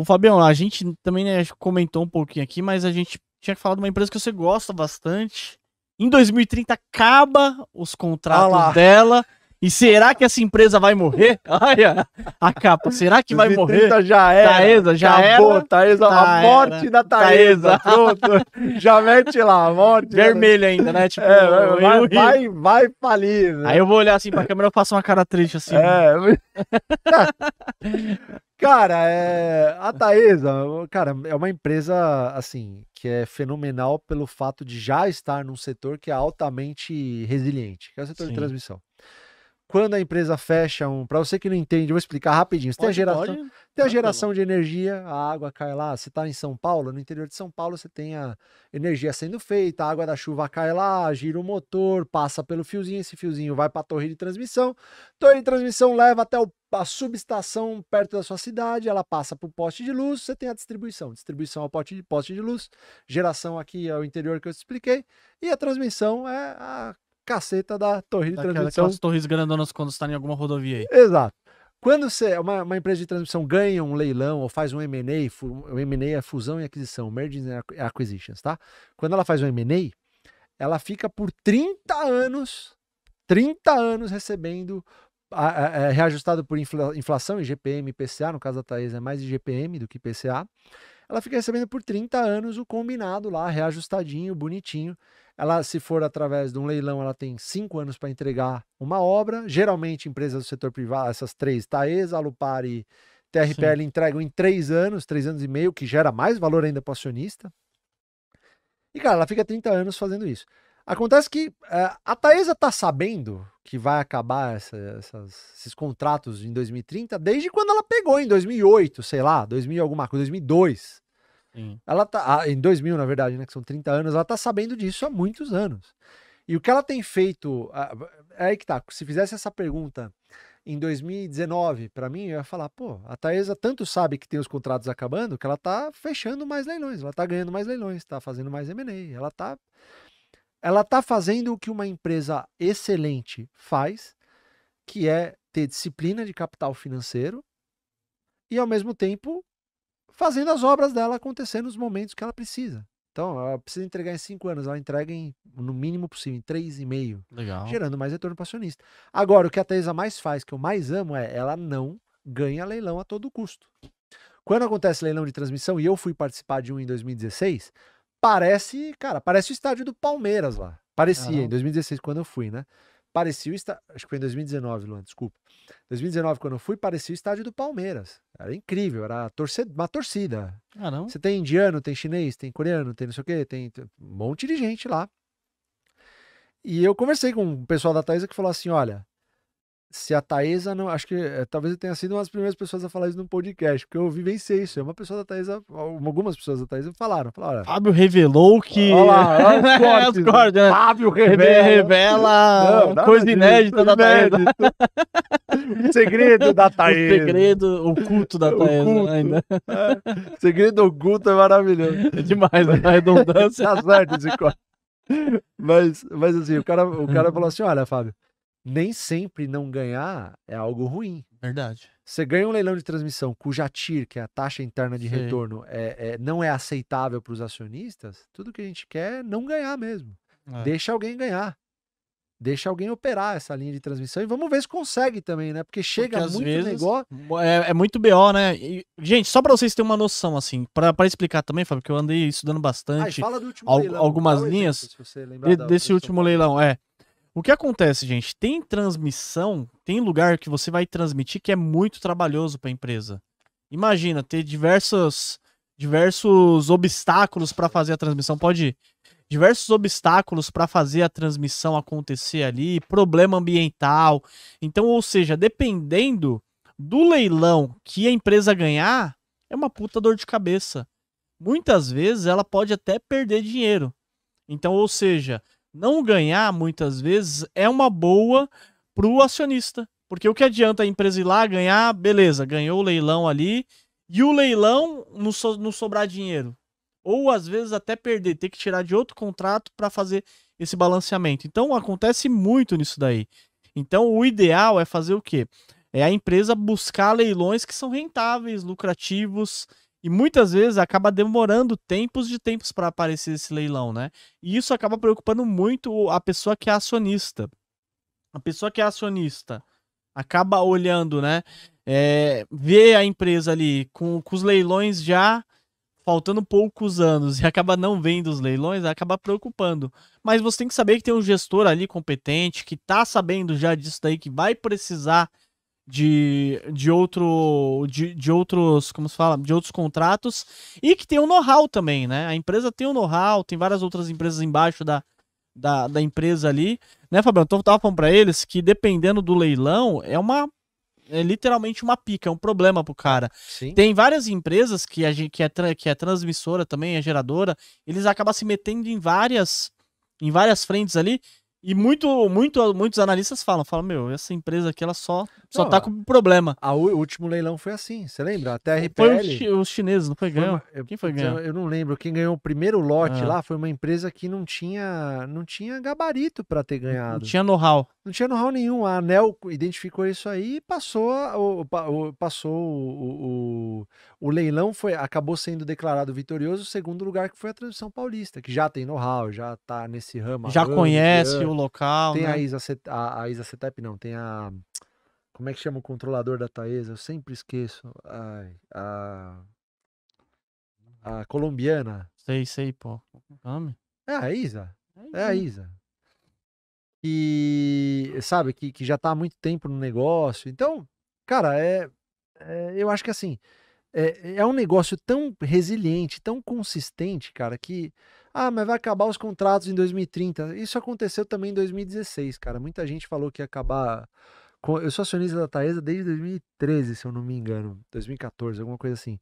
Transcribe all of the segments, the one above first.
O Fabião, a gente também né, comentou um pouquinho aqui, mas a gente tinha que falar de uma empresa que você gosta bastante. Em 2030 acaba os contratos dela. E será que essa empresa vai morrer? Olha a capa. Será que vai morrer? já era. Taesa, já acabou, era. Taesa, a morte da Taesa. Taesa. Pronto. Já mete lá, a morte. Né? Vermelho ainda, né? Tipo, é, vai, vai, vai falir. Né? Aí eu vou olhar assim pra câmera e faço uma cara triste assim. É. Cara, é... a Taesa, cara, é uma empresa assim que é fenomenal pelo fato de já estar num setor que é altamente resiliente, que é o setor Sim. de transmissão. Quando a empresa fecha um, para você que não entende, eu vou explicar rapidinho. Você pode, tem a geração, pode. tem a geração de energia, a água cai lá. Você está em São Paulo, no interior de São Paulo, você tem a energia sendo feita, a água da chuva cai lá, gira o motor, passa pelo fiozinho, esse fiozinho vai para a torre de transmissão, torre de transmissão leva até o a subestação perto da sua cidade, ela passa para o poste de luz, você tem a distribuição. Distribuição ao poste de, poste de luz, geração aqui ao interior que eu te expliquei, e a transmissão é a caceta da torre de transmissão. Aquelas torres grandonas quando está em alguma rodovia aí. Exato. Quando você, uma, uma, empresa de transmissão ganha um leilão ou faz um M&A, o M&A é fusão e aquisição, merging and acquisitions, tá? Quando ela faz um M&A, ela fica por 30 anos, 30 anos recebendo é reajustado por infla, inflação, IGPM e PCA, no caso da Thaís é mais IGPM do que PCA, ela fica recebendo por 30 anos o combinado lá, reajustadinho, bonitinho. Ela, se for através de um leilão, ela tem 5 anos para entregar uma obra. Geralmente, empresas do setor privado, essas três, Taesa, Alupar e TRPL, Sim. entregam em 3 anos, 3 anos e meio, que gera mais valor ainda para o acionista. E, cara, ela fica 30 anos fazendo isso. Acontece que eh, a Taesa tá sabendo que vai acabar essa, essas, esses contratos em 2030 desde quando ela pegou em 2008, sei lá, 2000 alguma coisa, 2002. Sim. Ela tá ah, em 2000, na verdade, né, que são 30 anos, ela tá sabendo disso há muitos anos. E o que ela tem feito, é aí que tá, se fizesse essa pergunta em 2019, para mim, eu ia falar, pô, a Taesa tanto sabe que tem os contratos acabando, que ela tá fechando mais leilões, ela tá ganhando mais leilões, tá fazendo mais M&A, ela tá ela está fazendo o que uma empresa excelente faz, que é ter disciplina de capital financeiro e, ao mesmo tempo, fazendo as obras dela acontecer nos momentos que ela precisa. Então, ela precisa entregar em cinco anos, ela entrega em, no mínimo possível, em três e meio. Legal. Gerando mais retorno para o acionista. Agora, o que a Teresa mais faz, que eu mais amo, é ela não ganha leilão a todo custo. Quando acontece leilão de transmissão, e eu fui participar de um em 2016, Parece, cara, parece o estádio do Palmeiras lá. Parecia em 2016, quando eu fui, né? Parecia o estádio. Acho que foi em 2019, Luan, desculpa. 2019, quando eu fui, parecia o estádio do Palmeiras. Era incrível, era torce... uma torcida. Ah, não? Você tem indiano, tem chinês, tem coreano, tem não sei o quê, tem um monte de gente lá. E eu conversei com o pessoal da Taesa que falou assim: olha, se a Thaisa não. Acho que é, talvez eu tenha sido uma das primeiras pessoas a falar isso no podcast, porque eu vivenciei isso. É uma pessoa da Thaisa, algumas pessoas da Thaisa falaram. falaram Fábio revelou que. Olha lá, olha os cortes, né? Fábio revela. revela não, coisa inédita da Thaisa. o segredo da Thaisa. O segredo oculto da Thaisa ainda. É. Segredo oculto é maravilhoso. É demais, né? A redundância. tá certo esse corte. Mas, mas assim, o cara, o cara falou assim: olha, Fábio nem sempre não ganhar é algo ruim. Verdade. Você ganha um leilão de transmissão cuja TIR, que é a taxa interna de Sim. retorno, é, é, não é aceitável para os acionistas, tudo que a gente quer é não ganhar mesmo. É. Deixa alguém ganhar. Deixa alguém operar essa linha de transmissão e vamos ver se consegue também, né? Porque chega Porque, muito vezes, negócio. É, é, muito BO, né? E, gente, só para vocês terem uma noção, assim, para explicar também, Fábio, que eu andei estudando bastante ah, fala do último al leilão, algumas linhas exemplo, de, desse último leilão. É, o que acontece, gente? Tem transmissão, tem lugar que você vai transmitir que é muito trabalhoso para a empresa. Imagina ter diversos diversos obstáculos para fazer a transmissão. Pode ir. Diversos obstáculos para fazer a transmissão acontecer ali, problema ambiental. Então, ou seja, dependendo do leilão que a empresa ganhar, é uma puta dor de cabeça. Muitas vezes ela pode até perder dinheiro. Então, ou seja, não ganhar, muitas vezes, é uma boa para o acionista. Porque o que adianta a empresa ir lá ganhar, beleza, ganhou o leilão ali, e o leilão não, so, não sobrar dinheiro. Ou às vezes até perder, ter que tirar de outro contrato para fazer esse balanceamento. Então acontece muito nisso daí. Então o ideal é fazer o quê? É a empresa buscar leilões que são rentáveis, lucrativos, e muitas vezes acaba demorando tempos de tempos para aparecer esse leilão, né? E isso acaba preocupando muito a pessoa que é acionista. A pessoa que é acionista acaba olhando, né? É, vê a empresa ali com, com os leilões já faltando poucos anos e acaba não vendo os leilões, acaba preocupando. Mas você tem que saber que tem um gestor ali competente, que tá sabendo já disso daí, que vai precisar de, de outro de, de outros como se fala de outros contratos e que tem um know-how também né a empresa tem um know-how tem várias outras empresas embaixo da, da, da empresa ali né Fabiano então eu tava falando para eles que dependendo do leilão é uma é literalmente uma pica é um problema pro cara Sim. tem várias empresas que a que é que é transmissora também é geradora eles acabam se metendo em várias em várias frentes ali e muito, muito, muitos analistas falam, falam, meu, essa empresa aqui ela só, só tá com problema. A, o último leilão foi assim, você lembra? Até a RPL. Foi os, os chineses, não foi ganho? quem foi ganho? Eu não lembro. Quem ganhou o primeiro lote ah. lá foi uma empresa que não tinha, não tinha gabarito para ter ganhado. Não tinha know-how. Não tinha know-how nenhum. A Anel identificou isso aí e passou, o, o passou o, o, o, leilão, foi, acabou sendo declarado vitorioso o segundo lugar, que foi a Transição Paulista, que já tem know-how, já tá nesse ramo. Já conhece o local. Tem né? a, Isa a, a não, tem a. Como é que chama o controlador da Taesa? Eu sempre esqueço. Ai, a. A colombiana. Sei, sei, pô. É nome? É a Isa. É a é Isa. E sabe, que, que já tá há muito tempo no negócio. Então, cara, é, é eu acho que assim, é, é um negócio tão resiliente, tão consistente, cara, que ah, mas vai acabar os contratos em 2030. Isso aconteceu também em 2016, cara. Muita gente falou que ia acabar. Eu sou acionista da Taesa desde 2013, se eu não me engano, 2014, alguma coisa assim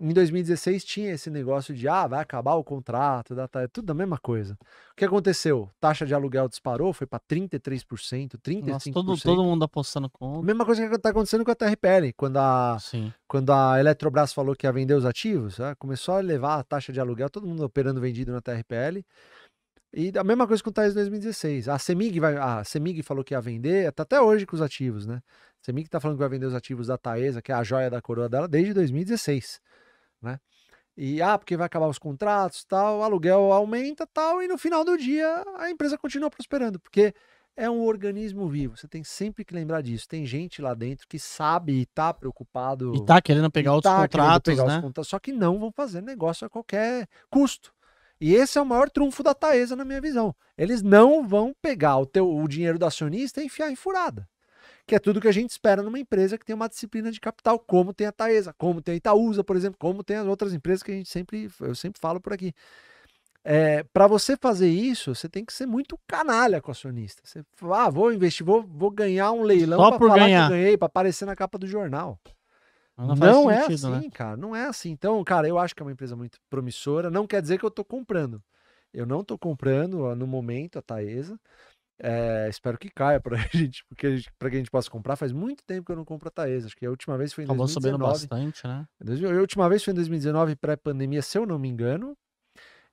em 2016 tinha esse negócio de ah, vai acabar o contrato, data, tá", é tudo a mesma coisa. O que aconteceu? Taxa de aluguel disparou, foi para 33%, 35%. Nossa, todo, todo mundo apostando contra. Mesma coisa que está acontecendo com a TRPL, quando a, Sim. quando a Eletrobras falou que ia vender os ativos, né, começou a levar a taxa de aluguel, todo mundo operando vendido na TRPL. E a mesma coisa com o em 2016. A Semig, vai, a Semig falou que ia vender, tá até hoje com os ativos, né? A Semig está falando que vai vender os ativos da Taesa, que é a joia da coroa dela, desde 2016 né? E ah, porque vai acabar os contratos, tal, aluguel aumenta, tal, e no final do dia a empresa continua prosperando, porque é um organismo vivo. Você tem sempre que lembrar disso. Tem gente lá dentro que sabe e tá preocupado e tá querendo pegar outros tá contratos, pegar né? Os contratos, só que não vão fazer negócio a qualquer custo. E esse é o maior trunfo da Taesa, na minha visão. Eles não vão pegar o, teu, o dinheiro do acionista e enfiar em furada que é tudo que a gente espera numa empresa que tem uma disciplina de capital, como tem a Taesa, como tem a Itaúsa, por exemplo, como tem as outras empresas que a gente sempre, eu sempre falo por aqui. É, para você fazer isso, você tem que ser muito canalha com acionista. Você fala, ah, vou investir, vou, vou ganhar um leilão para falar ganhar. que ganhei, para aparecer na capa do jornal. Não, não é né? assim, né? cara. Não é assim. Então, cara, eu acho que é uma empresa muito promissora. Não quer dizer que eu estou comprando. Eu não estou comprando no momento a Taesa. É, espero que caia pra gente, porque pra que a gente possa comprar, faz muito tempo que eu não compro a Taesa. Acho que a última vez foi em Acabou 2019. Acabou subindo bastante, né? A última vez foi em 2019, pré-pandemia, se eu não me engano.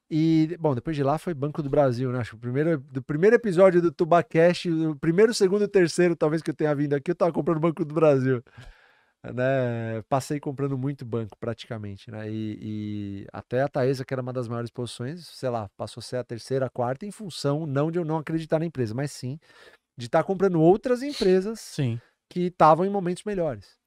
E, bom, depois de lá foi Banco do Brasil, né? Acho que o primeiro, do primeiro episódio do Tubacast, o primeiro, segundo e terceiro, talvez que eu tenha vindo aqui, eu tava comprando Banco do Brasil né, passei comprando muito banco praticamente, né? E, e, até a Taesa, que era uma das maiores posições, sei lá, passou a ser a terceira, a quarta, em função não de eu não acreditar na empresa, mas sim de estar tá comprando outras empresas sim. que estavam em momentos melhores.